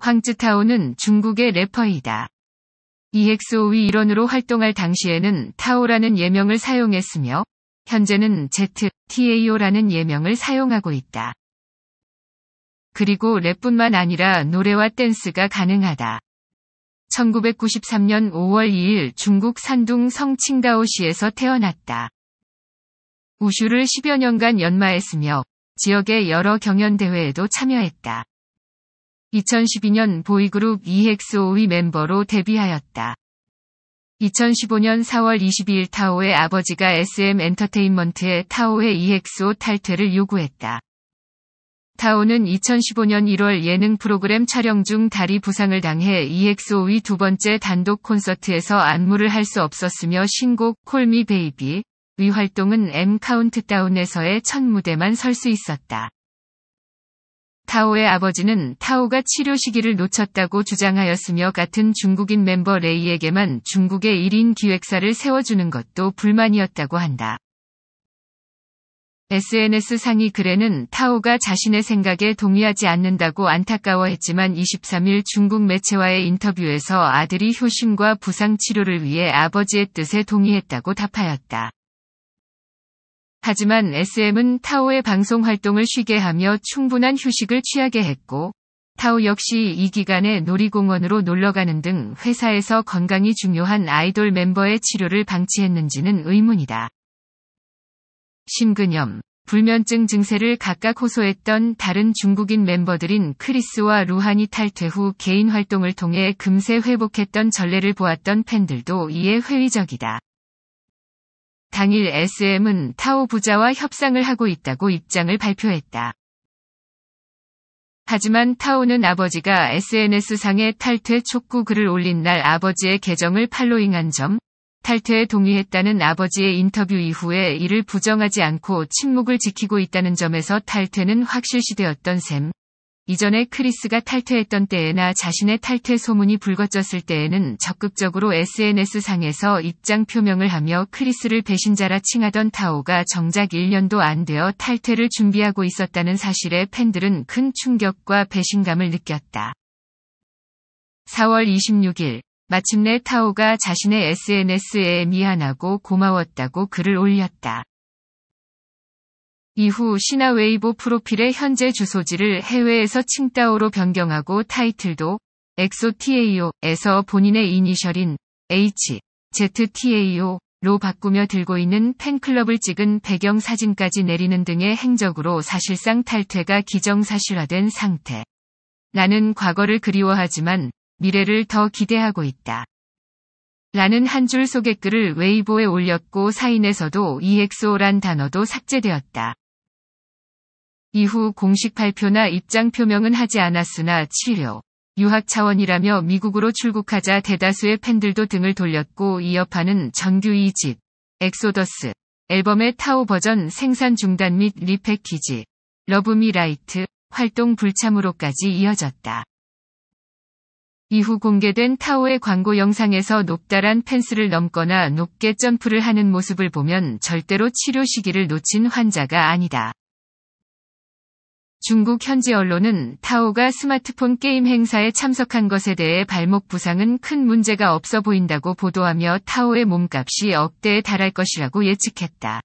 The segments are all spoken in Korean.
황쯔타오는 중국의 래퍼이다. e x o 위 일원으로 활동할 당시에는 타오라는 예명을 사용했으며 현재는 ZTAO라는 예명을 사용하고 있다. 그리고 랩뿐만 아니라 노래와 댄스가 가능하다. 1993년 5월 2일 중국 산둥 성칭가오시에서 태어났다. 우슈를 10여 년간 연마했으며 지역의 여러 경연 대회에도 참여했다. 2012년 보이그룹 e x o 위 멤버로 데뷔하였다. 2015년 4월 22일 타오의 아버지가 SM 엔터테인먼트에 타오의 EXO 탈퇴를 요구했다. 타오는 2015년 1월 예능 프로그램 촬영 중 다리 부상을 당해 e x o 위두 번째 단독 콘서트에서 안무를 할 수 없었으며 신곡 콜미 베이비 위 활동은 M 카운트다운에서의 첫 무대만 설 수 있었다. 타오의 아버지는 타오가 치료 시기를 놓쳤다고 주장하였으며 같은 중국인 멤버 레이에게만 중국의 1인 기획사를 세워주는 것도 불만이었다고 한다. SNS 상위 글에는 타오가 자신의 생각에 동의하지 않는다고 안타까워했지만 23일 중국 매체와의 인터뷰에서 아들이 효심과 부상 치료를 위해 아버지의 뜻에 동의했다고 답하였다. 하지만 SM은 타오의 방송 활동을 쉬게 하며 충분한 휴식을 취하게 했고, 타오 역시 이 기간에 놀이공원으로 놀러가는 등 회사에서 건강이 중요한 아이돌 멤버의 치료를 방치했는지는 의문이다. 심근염, 불면증 증세를 각각 호소했던 다른 중국인 멤버들인 크리스와 루한이 탈퇴 후 개인 활동을 통해 금세 회복했던 전례를 보았던 팬들도 이에 회의적이다. 당일 SM은 타오 부자와 협상을 하고 있다고 입장을 발표했다. 하지만 타오는 아버지가 SNS상에 탈퇴 촉구 글을 올린 날 아버지의 계정을 팔로잉한 점, 탈퇴에 동의했다는 아버지의 인터뷰 이후에 이를 부정하지 않고 침묵을 지키고 있다는 점에서 탈퇴는 확실시되었던 셈. 이전에 크리스가 탈퇴했던 때에나 자신의 탈퇴 소문이 불거졌을 때에는 적극적으로 SNS상에서 입장 표명을 하며 크리스를 배신자라 칭하던 타오가 정작 1년도 안 되어 탈퇴를 준비하고 있었다는 사실에 팬들은 큰 충격과 배신감을 느꼈다. 4월 26일, 마침내 타오가 자신의 SNS에 미안하고 고마웠다고 글을 올렸다. 이후 시나 웨이보 프로필의 현재 주소지를 해외에서 칭따오로 변경하고 타이틀도 x o t a o 에서 본인의 이니셜인 HZTAO로 바꾸며 들고 있는 팬클럽을 찍은 배경 사진까지 내리는 등의 행적으로 사실상 탈퇴가 기정사실화된 상태. 나는 과거를 그리워하지만 미래를 더 기대하고 있다. 라는 한 줄 소개 글을 웨이보에 올렸고 사인에서도 EXO란 단어도 삭제되었다. 이후 공식 발표나 입장 표명은 하지 않았으나 치료, 유학 차원이라며 미국으로 출국하자 대다수의 팬들도 등을 돌렸고 이어파는 정규 2집, 엑소더스, 앨범의 타오 버전 생산 중단 및 리패키지, 러브미 라이트, 활동 불참으로까지 이어졌다. 이후 공개된 타오의 광고 영상에서 높다란 펜스를 넘거나 높게 점프를 하는 모습을 보면 절대로 치료 시기를 놓친 환자가 아니다. 중국 현지 언론은 타오가 스마트폰 게임 행사에 참석한 것에 대해 발목 부상은 큰 문제가 없어 보인다고 보도하며 타오의 몸값이 억대에 달할 것이라고 예측했다.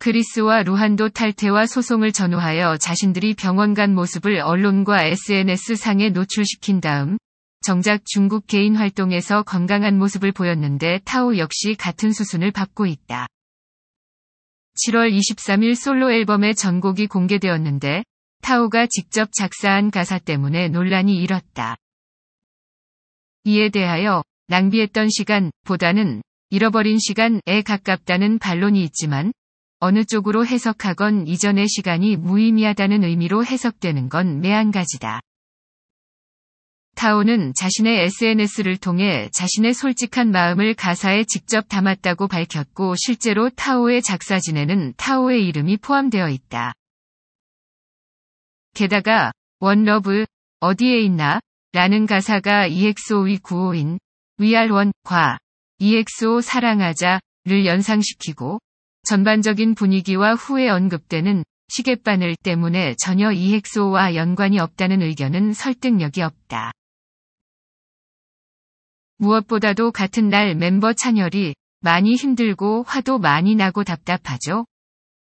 그리스와 루한도 탈퇴와 소송을 전후하여 자신들이 병원 간 모습을 언론과 SNS상에 노출시킨 다음 정작 중국 개인 활동에서 건강한 모습을 보였는데 타오 역시 같은 수순을 받고 있다. 7월 23일 솔로 앨범의 전곡이 공개되었는데 타오가 직접 작사한 가사 때문에 논란이 일었다. 이에 대하여 낭비했던 시간보다는 잃어버린 시간에 가깝다는 반론이 있지만 어느 쪽으로 해석하건 이전의 시간이 무의미하다는 의미로 해석되는 건 매한가지다. 타오는 자신의 SNS를 통해 자신의 솔직한 마음을 가사에 직접 담았다고 밝혔고 실제로 타오의 작사진에는 타오의 이름이 포함되어 있다. 게다가 원러브 어디에 있나 라는 가사가 EXO의 e 구호인 위알원과 EXO 사랑하자를 연상시키고 전반적인 분위기와 후에 언급되는 시계바늘 때문에 전혀 EXO와 연관이 없다는 의견은 설득력이 없다. 무엇보다도 같은 날 멤버 찬열이 많이 힘들고 화도 많이 나고 답답하죠.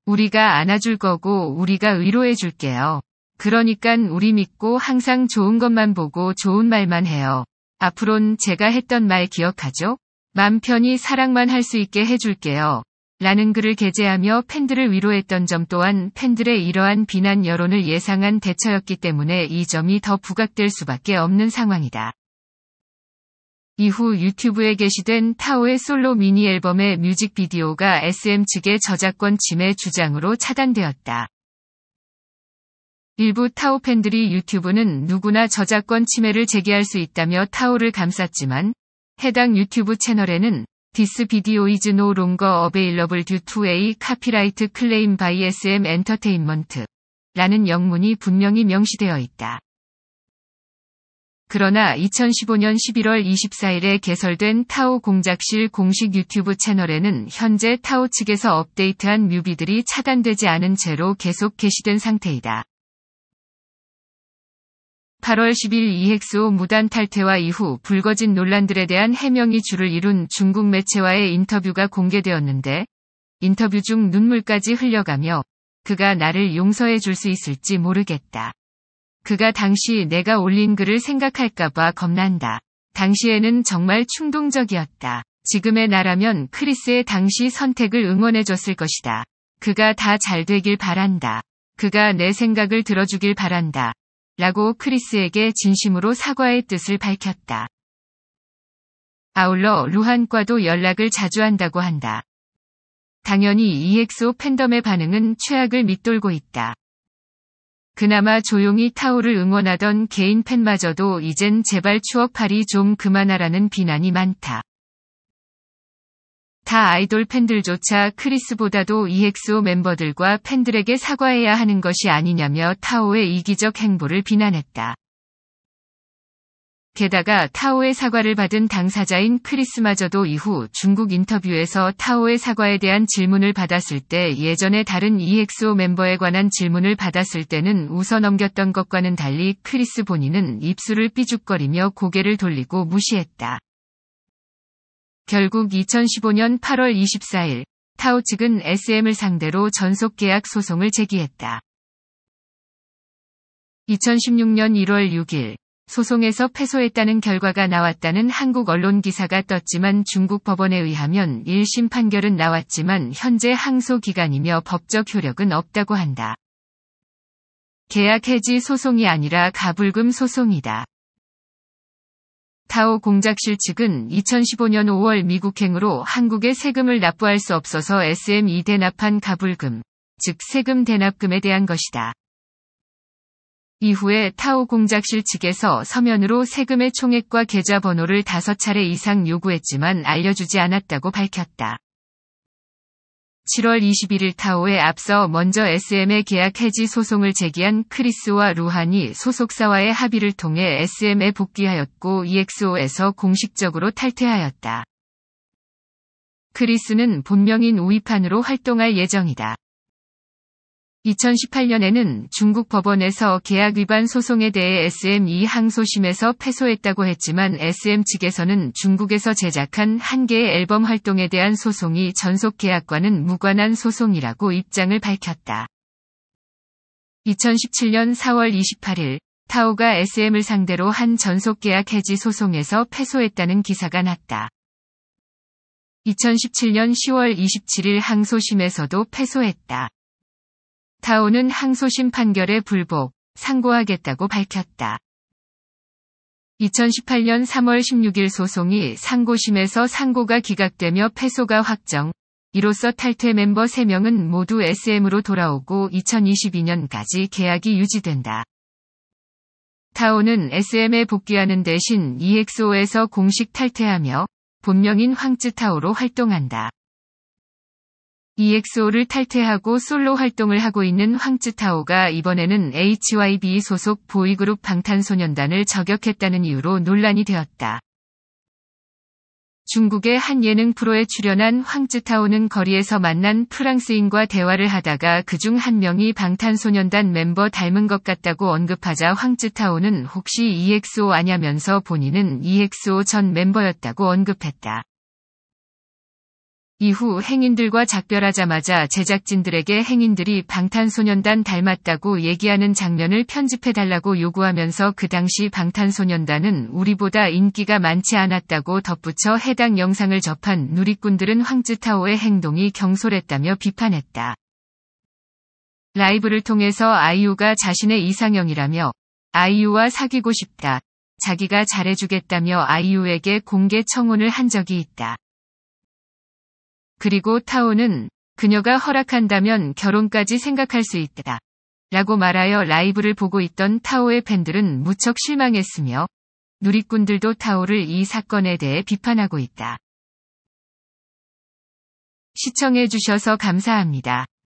우리가 안아줄 거고 우리가 위로해 줄게요. 그러니깐 우리 믿고 항상 좋은 것만 보고 좋은 말만 해요. 앞으론 제가 했던 말 기억하죠? 맘 편히 사랑만 할 수 있게 해줄게요. 라는 글을 게재하며 팬들을 위로했던 점 또한 팬들의 이러한 비난 여론을 예상한 대처였기 때문에 이 점이 더 부각될 수밖에 없는 상황이다. 이후 유튜브에 게시된 타오의 솔로 미니 앨범의 뮤직비디오가 SM 측의 저작권 침해 주장으로 차단되었다. 일부 타오 팬들이 유튜브는 누구나 저작권 침해를 제기할 수 있다며 타오를 감쌌지만 해당 유튜브 채널에는 This video is available longer no due to a copyright claim by SM Entertainment 라는 영문이 분명히 명시되어 있다. 그러나 2015년 11월 24일에 개설된 타오 공작실 공식 유튜브 채널에는 현재 타오 측에서 업데이트한 뮤비들이 차단되지 않은 채로 계속 게시된 상태이다. 8월 10일 이핵수 무단 탈퇴와 이후 불거진 논란들에 대한 해명이 주를 이룬 중국 매체와의 인터뷰가 공개되었는데 인터뷰 중 눈물까지 흘려가며 그가 나를 용서해 줄 수 있을지 모르겠다. 그가 당시 내가 올린 글을 생각할까봐 겁난다. 당시에는 정말 충동적이었다. 지금의 나라면 크리스의 당시 선택을 응원해줬을 것이다. 그가 다잘 되길 바란다. 그가 내 생각을 들어주길 바란다. 라고 크리스에게 진심으로 사과의 뜻을 밝혔다. 아울러 루한과도 연락을 자주 한다고 한다. 당연히 EXO 팬덤의 반응은 최악을 밑돌고 있다. 그나마 조용히 타오를 응원하던 개인 팬마저도 이젠 제발 추억팔이 좀 그만하라는 비난이 많다. 다 아이돌 팬들조차 크리스보다도 EXO 멤버들과 팬들에게 사과해야 하는 것이 아니냐며 타오의 이기적 행보를 비난했다. 게다가 타오의 사과를 받은 당사자인 크리스마저도 이후 중국 인터뷰에서 타오의 사과에 대한 질문을 받았을 때 예전에 다른 EXO 멤버에 관한 질문을 받았을 때는 웃어 넘겼던 것과는 달리 크리스 본인은 입술을 삐죽거리며 고개를 돌리고 무시했다. 결국 2015년 8월 24일 타오 측은 SM을 상대로 전속 계약 소송을 제기했다. 2016년 1월 6일 소송에서 패소했다는 결과가 나왔다는 한국 언론 기사가 떴지만 중국 법원에 의하면 1심 판결은 나왔지만 현재 항소 기간이며 법적 효력은 없다고 한다. 계약 해지 소송이 아니라 가불금 소송이다. 타오 공작실 측은 2015년 5월 미국행으로 한국에 세금을 납부할 수 없어서 SM이 대납한 가불금, 즉 세금 대납금에 대한 것이다. 이후에 타오 공작실 측에서 서면으로 세금의 총액과 계좌번호를 다섯 차례 이상 요구했지만 알려주지 않았다고 밝혔다. 7월 21일 타오에 앞서 먼저 SM의 계약 해지 소송을 제기한 크리스와 루한이 소속사와의 합의를 통해 SM에 복귀하였고 EXO에서 공식적으로 탈퇴하였다. 크리스는 본명인 우이판으로 활동할 예정이다. 2018년에는 중국 법원에서 계약 위반 소송에 대해 SME 항소심에서 패소했다고 했지만 SM 측에서는 중국에서 제작한 한 개의 앨범 활동에 대한 소송이 전속 계약과는 무관한 소송이라고 입장을 밝혔다. 2017년 4월 28일 타오가 SM을 상대로 한 전속 계약 해지 소송에서 패소했다는 기사가 났다. 2017년 10월 27일 항소심에서도 패소했다. 타오는 항소심 판결에 불복, 상고하겠다고 밝혔다. 2018년 3월 16일 소송이 상고심에서 상고가 기각되며 패소가 확정, 이로써 탈퇴 멤버 3명은 모두 SM으로 돌아오고 2022년까지 계약이 유지된다. 타오는 SM에 복귀하는 대신 EXO에서 공식 탈퇴하며 본명인 황쯔타오로 활동한다. EXO를 탈퇴하고 솔로 활동을 하고 있는 황쯔타오가 이번에는 HYB 소속 보이그룹 방탄소년단을 저격했다는 이유로 논란이 되었다. 중국의 한 예능 프로에 출연한 황쯔타오는 거리에서 만난 프랑스인과 대화를 하다가 그중 한 명이 방탄소년단 멤버 닮은 것 같다고 언급하자 황쯔타오는 혹시 EXO 아냐면서 본인은 EXO 전 멤버였다고 언급했다. 이후 행인들과 작별하자마자 제작진들에게 행인들이 방탄소년단 닮았다고 얘기하는 장면을 편집해달라고 요구하면서 그 당시 방탄소년단은 우리보다 인기가 많지 않았다고 덧붙여 해당 영상을 접한 누리꾼들은 황쯔타오의 행동이 경솔했다며 비판했다. 라이브를 통해서 아이유가 자신의 이상형이라며 아이유와 사귀고 싶다. 자기가 잘해주겠다며 아이유에게 공개 청혼을 한 적이 있다. 그리고 타오는 그녀가 허락한다면 결혼까지 생각할 수 있다. 라고 말하여 라이브를 보고 있던 타오의 팬들은 무척 실망했으며 누리꾼들도 타오를 이 사건에 대해 비판하고 있다. 시청해주셔서 감사합니다.